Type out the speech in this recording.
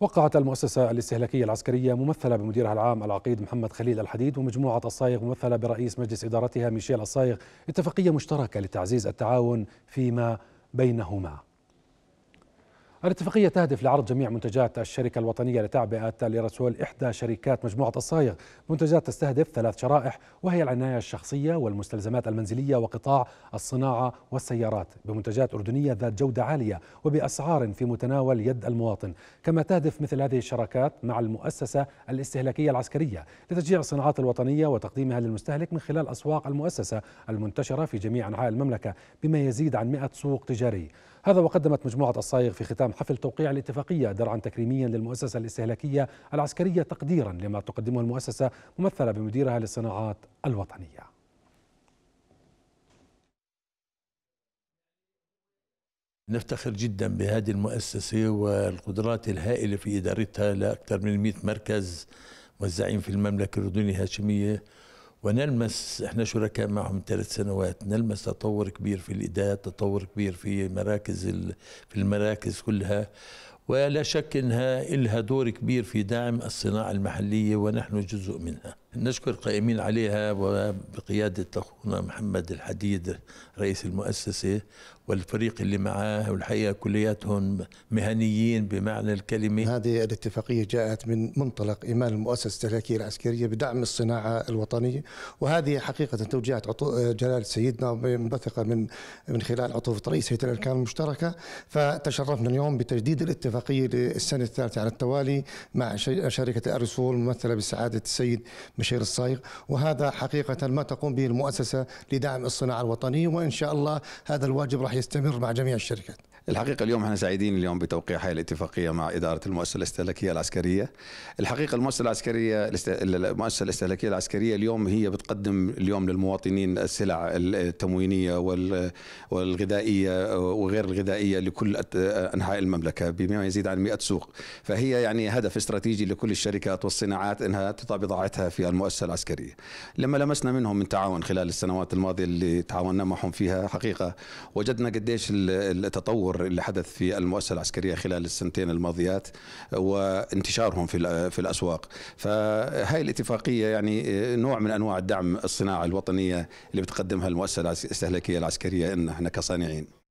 وقعت المؤسسة الاستهلاكية العسكرية ممثلة بمديرها العام العقيد محمد خليل الحديد ومجموعة الصايغ ممثلة برئيس مجلس إدارتها ميشيل الصايغ اتفاقية مشتركة لتعزيز التعاون فيما بينهما الاتفاقية تهدف لعرض جميع منتجات الشركة الوطنية لتعبئة لرسول إحدى شركات مجموعة الصايغ منتجات تستهدف ثلاث شرائح وهي العناية الشخصية والمستلزمات المنزلية وقطاع الصناعة والسيارات بمنتجات أردنية ذات جودة عالية وبأسعار في متناول يد المواطن كما تهدف مثل هذه الشراكات مع المؤسسة الاستهلاكية العسكرية لتشجيع الصناعات الوطنية وتقديمها للمستهلك من خلال أسواق المؤسسة المنتشرة في جميع أنحاء المملكة بما يزيد عن 100 سوق تجاري هذا وقدمت مجموعة الصايغ في ختام حفل توقيع الاتفاقية درعا تكريميا للمؤسسة الاستهلاكية العسكرية تقديرا لما تقدمه المؤسسة ممثلة بمديرها للصناعات الوطنية نفتخر جدا بهذه المؤسسة والقدرات الهائلة في إدارتها لأكثر من 100 مركز موزعين في المملكة الأردنية الهاشمية ونلمس احنا شركاء معهم ثلاث سنوات نلمس تطور كبير في الاداء تطور كبير في مراكز في المراكز كلها ولا شك انها لها دور كبير في دعم الصناعه المحليه ونحن جزء منها. نشكر القائمين عليها وبقياده اخونا محمد الحديد رئيس المؤسسه والفريق اللي معاه والحقيقه كلياتهم مهنيين بمعنى الكلمه. هذه الاتفاقيه جاءت من منطلق ايمان المؤسسه الاستهلاكيه العسكريه بدعم الصناعه الوطنيه وهذه حقيقه توجيهات جلاله سيدنا منبثقه من من خلال عطوفه رئيس هيئه الاركان المشتركه فتشرفنا اليوم بتجديد الاتفاقيه اتفاقية للسنة الثالثة على التوالي مع شركة الرسول ممثلة بسعادة السيد بشير الصايغ وهذا حقيقة ما تقوم به المؤسسة لدعم الصناعة الوطنية وإن شاء الله هذا الواجب راح يستمر مع جميع الشركات الحقيقة اليوم احنا سعيدين اليوم بتوقيع هاي الاتفاقية مع إدارة المؤسسة الاستهلاكية العسكرية الحقيقة المؤسسة العسكرية المؤسسة الاستهلاكية العسكرية اليوم هي بتقدم اليوم للمواطنين السلع التموينية والغذائية وغير الغذائية لكل أنحاء المملكة بما يزيد عن 100 سوق فهي يعني هدف استراتيجي لكل الشركات والصناعات أنها تضع بضاعتها في المؤسسة العسكرية لما لمسنا منهم من تعاون خلال السنوات الماضية اللي تعاوننا معهم فيها حقيقة وجدنا قديش التطور التطور اللي حدث في المؤسسه العسكريه خلال السنتين الماضيات وانتشارهم في في الاسواق فهاي الاتفاقيه يعني نوع من انواع الدعم الصناعه الوطنيه اللي بتقدمها المؤسسه الاستهلاكيه العسكريه ان احنا كصانعين